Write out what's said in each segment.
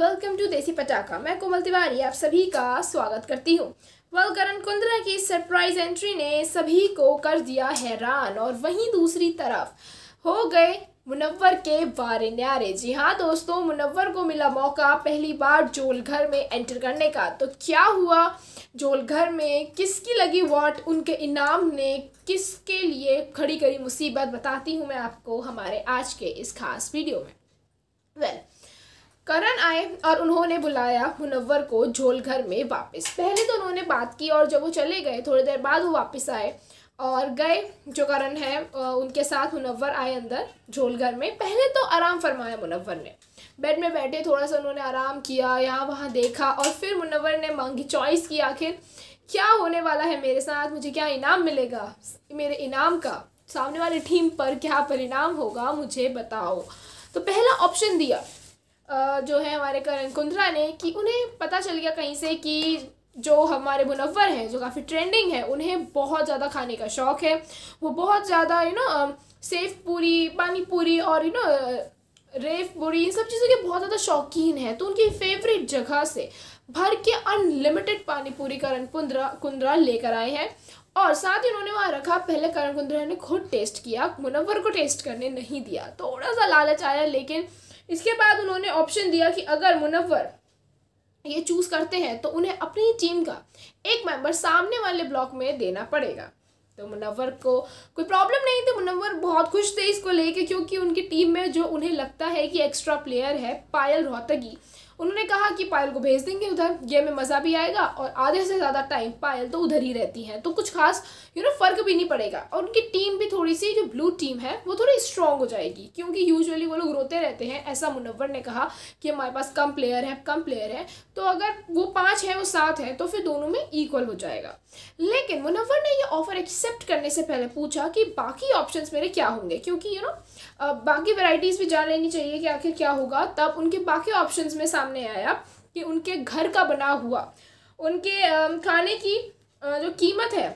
welcome to देसी पटाखा मैं कोमल तिवारी आप सभी का स्वागत करती हूँ वल करण कुंद्रा की सरप्राइज एंट्री ने सभी को कर दिया हैरान और वहीं दूसरी तरफ हो गए मुनव्वर के वारे न्यारे जी हाँ दोस्तों मुनव्वर को मिला मौका पहली बार जोलघर में एंटर करने का तो क्या हुआ जोलघर में किसकी लगी वॉट उनके इनाम ने किसके लिए खड़ी करी मुसीबत बताती हूँ मैं आपको हमारे आज के इस खास वीडियो में वेल well, करण आए और उन्होंने बुलाया मुनव्वर को झोल घर में वापस पहले तो उन्होंने बात की और जब वो चले गए थोड़ी देर बाद वो वापस आए और गए जो करण है उनके साथ मुनव्वर आए अंदर झोल घर में पहले तो आराम फरमाया मुनव्वर ने बेड में बैठे थोड़ा सा उन्होंने आराम किया यहाँ वहाँ देखा और फिर मुनव्वर ने मांगी चॉइस की आखिर क्या होने वाला है मेरे साथ मुझे क्या इनाम मिलेगा मेरे इनाम का सामने वाली टीम पर क्या परिणाम होगा मुझे बताओ तो पहला ऑप्शन दिया जो है हमारे करण कुंद्रा ने कि उन्हें पता चल गया कहीं से कि जो हमारे मुनवर हैं जो काफ़ी ट्रेंडिंग है उन्हें बहुत ज़्यादा खाने का शौक़ है वो बहुत ज़्यादा यू नो सेफ पूरी पानी पूरी और यू नो रेफ पूरी इन सब चीज़ों के बहुत ज़्यादा शौकीन हैं तो उनकी फेवरेट जगह से भर के अनलिमिटेड पानी पूरी करण कुंद्रा कुंद्रा लेकर आए हैं और साथ ही उन्होंने वहाँ रखा पहले करण कुंद्रा ने खुद टेस्ट किया मुनवर को टेस्ट करने नहीं दिया थोड़ा सा लालच आया लेकिन इसके बाद उन्होंने ऑप्शन दिया कि अगर मुनवर ये चूज़ करते हैं तो उन्हें अपनी टीम का एक मेंबर सामने वाले ब्लॉक में देना पड़ेगा तो मुनवर को कोई प्रॉब्लम नहीं थी मुनवर बहुत खुश थे इसको लेके क्योंकि उनकी टीम में जो उन्हें लगता है कि एक्स्ट्रा प्लेयर है पायल रोहतगी उन्होंने कहा कि पायल को भेज देंगे उधर गेम में मज़ा भी आएगा और आधे से ज़्यादा टाइम पायल तो उधर ही रहती है तो कुछ खास यू नो फ़र्क भी नहीं पड़ेगा और उनकी टीम भी थोड़ी सी जो ब्लू टीम है वो थोड़ी स्ट्रॉन्ग हो जाएगी क्योंकि यूजुअली वो लोग रोते रहते हैं ऐसा मुनवर ने कहा कि हमारे पास कम प्लेयर है कम प्लेयर है तो अगर वो पाँच है वो सात है तो फिर दोनों में इक्वल हो जाएगा लेकिन मुनवर ने ये ऑफ़र एक्सेप्ट करने से पहले पूछा कि बाकी ऑप्शन मेरे क्या होंगे क्योंकि यू नो बाकी वेराइटीज़ भी जान लेनी चाहिए कि आखिर क्या होगा तब उनके बाकी ऑप्शन में सामने सामने आया कि उनके घर का बना हुआ उनके खाने की जो कीमत है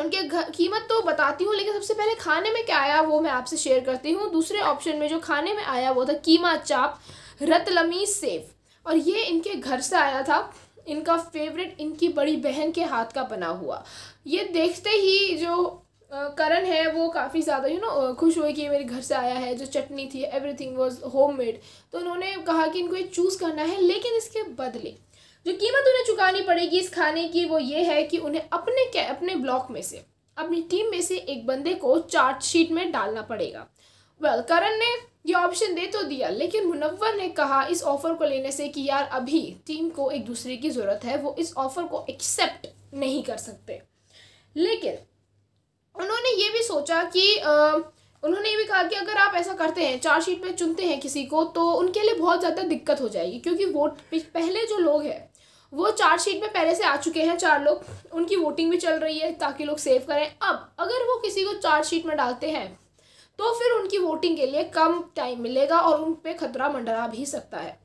उनके घर कीमत तो बताती हूँ लेकिन सबसे पहले खाने में क्या आया वो मैं आपसे शेयर करती हूँ दूसरे ऑप्शन में जो खाने में आया वो था कीमा चाप रतलमी सेव और ये इनके घर से आया था इनका फेवरेट इनकी बड़ी बहन के हाथ का बना हुआ ये देखते ही जो करण है वो काफ़ी ज़्यादा यू नो खुश हुए कि ये मेरे घर से आया है जो चटनी थी एवरीथिंग वाज होममेड तो उन्होंने कहा कि इनको ये चूज़ करना है लेकिन इसके बदले जो कीमत उन्हें चुकानी पड़ेगी इस खाने की वो ये है कि उन्हें अपने क्या अपने ब्लॉक में से अपनी टीम में से एक बंदे को चार्जशीट में डालना पड़ेगा वेल well, करण ने ये ऑप्शन दे तो दिया लेकिन मुनव्वर ने कहा इस ऑफ़र को लेने से कि यार अभी टीम को एक दूसरे की ज़रूरत है वो इस ऑफ़र को एक्सेप्ट नहीं कर सकते लेकिन उन्होंने ये भी सोचा कि आ, उन्होंने ये भी कहा कि अगर आप ऐसा करते हैं चार्जशीट में चुनते हैं किसी को तो उनके लिए बहुत ज़्यादा दिक्कत हो जाएगी क्योंकि वोट पहले जो लोग हैं वो चार्जशीट में पहले से आ चुके हैं चार लोग उनकी वोटिंग भी चल रही है ताकि लोग सेव करें अब अगर वो किसी को चार्जशीट में डालते हैं तो फिर उनकी वोटिंग के लिए कम टाइम मिलेगा और उन पर खतरा मंडरा भी सकता है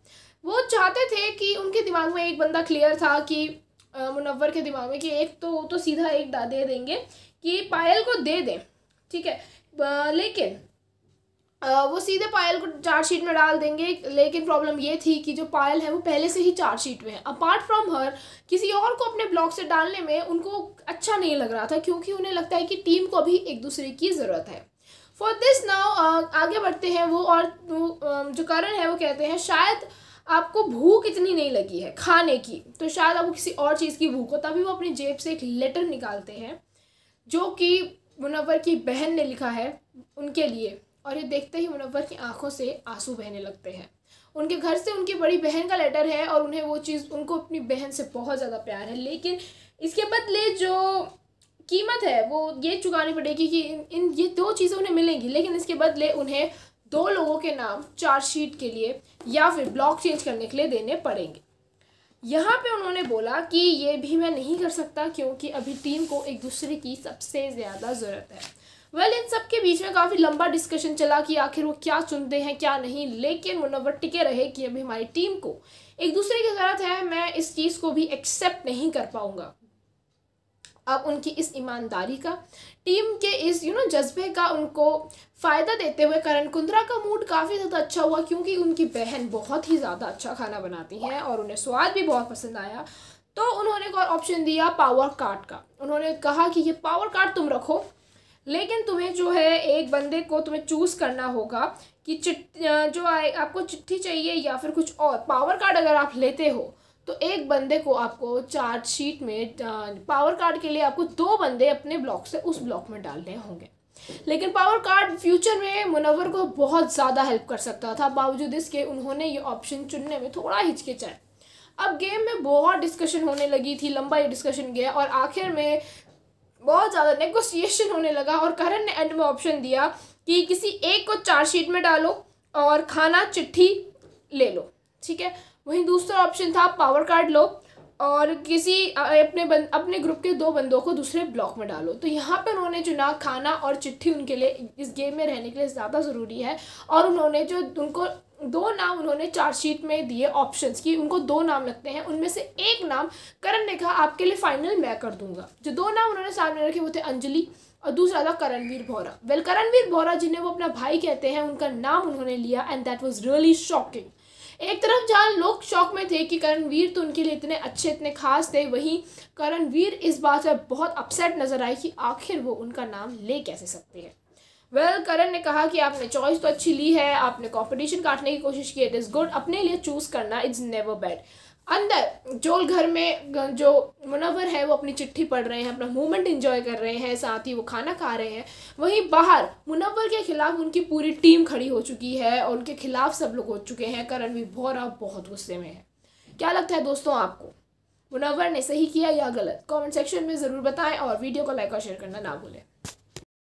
वो चाहते थे कि उनके दिमाग में एक बंदा क्लियर था कि मुनवर के दिमाग में कि एक तो वो तो सीधा एक डा दे देंगे कि पायल को दे दें ठीक है लेकिन वो सीधे पायल को चार्ज शीट में डाल देंगे लेकिन प्रॉब्लम ये थी कि जो पायल है वो पहले से ही चार्ज शीट में है अपार्ट फ्रॉम हर किसी और को अपने ब्लॉग से डालने में उनको अच्छा नहीं लग रहा था क्योंकि उन्हें लगता है कि टीम को भी एक दूसरे की ज़रूरत है फॉर दिस नाउ आगे बढ़ते हैं वो और वो, जो करण है वो कहते हैं शायद आपको भूख इतनी नहीं लगी है खाने की तो शायद आपको किसी और चीज़ की भूख हो तभी वो अपनी जेब से एक लेटर निकालते हैं जो कि मुनवर की बहन ने लिखा है उनके लिए और ये देखते ही मुनवर की आंखों से आंसू बहने लगते हैं उनके घर से उनकी बड़ी बहन का लेटर है और उन्हें वो चीज़ उनको अपनी बहन से बहुत ज़्यादा प्यार है लेकिन इसके बदले जो कीमत है वो ये चुकानी पड़ेगी कि इन, इन ये दो चीज़ें उन्हें मिलेंगी लेकिन इसके बदले उन्हें दो लोगों के नाम चार्जशीट के लिए या फिर ब्लॉक चेंज करने के लिए देने पड़ेंगे यहाँ पे उन्होंने बोला कि ये भी मैं नहीं कर सकता क्योंकि अभी टीम को एक दूसरे की सबसे ज़्यादा ज़रूरत है वेल well, इन सब के बीच में काफ़ी लंबा डिस्कशन चला कि आखिर वो क्या चुनते हैं क्या नहीं लेकिन मुनवर टिके रहे कि अभी हमारी टीम को एक दूसरे की ज़रूरत है मैं इस चीज़ को भी एक्सेप्ट नहीं कर पाऊँगा अब उनकी इस ईमानदारी का टीम के इस यू नो जज्बे का उनको फ़ायदा देते हुए करण कुंद्रा का मूड काफ़ी ज़्यादा अच्छा हुआ क्योंकि उनकी बहन बहुत ही ज़्यादा अच्छा खाना बनाती हैं और उन्हें स्वाद भी बहुत पसंद आया तो उन्होंने एक और ऑप्शन दिया पावर कार्ड का उन्होंने कहा कि ये पावर कार्ड तुम रखो लेकिन तुम्हें जो है एक बंदे को तुम्हें चूज़ करना होगा कि चिट जो आए आपको चिट्ठी चाहिए या फिर कुछ और पावर कार्ड अगर आप लेते हो तो एक बंदे को आपको चार्ज शीट में पावर कार्ड के लिए आपको दो बंदे अपने ब्लॉक से उस ब्लॉक में डालने होंगे लेकिन पावर कार्ड फ्यूचर में मुनवर को बहुत ज़्यादा हेल्प कर सकता था बावजूद इसके उन्होंने ये ऑप्शन चुनने में थोड़ा है अब गेम में बहुत डिस्कशन होने लगी थी लंबा ये डिस्कशन गया और आखिर में बहुत ज़्यादा नेगोशिएशन होने लगा और करण ने एंड में ऑप्शन दिया कि किसी एक को चार्जशीट में डालो और खाना चिट्ठी ले लो ठीक है वहीं दूसरा ऑप्शन था पावर कार्ड लो और किसी अपने बन, अपने ग्रुप के दो बंदों को दूसरे ब्लॉक में डालो तो यहाँ पर उन्होंने चुना खाना और चिट्ठी उनके लिए इस गेम में रहने के लिए ज़्यादा ज़रूरी है और उन्होंने जो उनको दो नाम उन्होंने चार्जशीट में दिए ऑप्शंस की उनको दो नाम लगते हैं उनमें से एक नाम करण ने कहा आपके लिए फाइनल मैं कर दूंगा जो दो नाम उन्होंने सामने रखे वो थे अंजलि और दूसरा था करणवीर भौरा वेल करणवीर भौरा जिन्हें वो अपना भाई कहते हैं उनका नाम उन्होंने लिया and that was really shocking एक तरफ जहाँ लोग शौक में थे कि करणवीर तो उनके लिए इतने अच्छे इतने खास थे वहीं करणवीर इस बात पर बहुत अपसेट नजर आए कि आखिर वो उनका नाम ले कैसे सकते हैं वेल well, करण ने कहा कि आपने चॉइस तो अच्छी ली है आपने कंपटीशन काटने की कोशिश की इट इज़ गुड अपने लिए चूज़ करना इट्स नेवर बैड अंदर जो घर में जो मुनवर है वो अपनी चिट्ठी पढ़ रहे हैं अपना मूवमेंट इंजॉय कर रहे हैं साथ ही वो खाना खा रहे हैं वहीं बाहर मुनवर के खिलाफ उनकी पूरी टीम खड़ी हो चुकी है और उनके खिलाफ सब लोग हो चुके हैं करण वोरा बहुत गुस्से में है क्या लगता है दोस्तों आपको मुनवर ने सही किया या गलत कमेंट सेक्शन में ज़रूर बताएं और वीडियो को लाइक और शेयर करना ना भूलें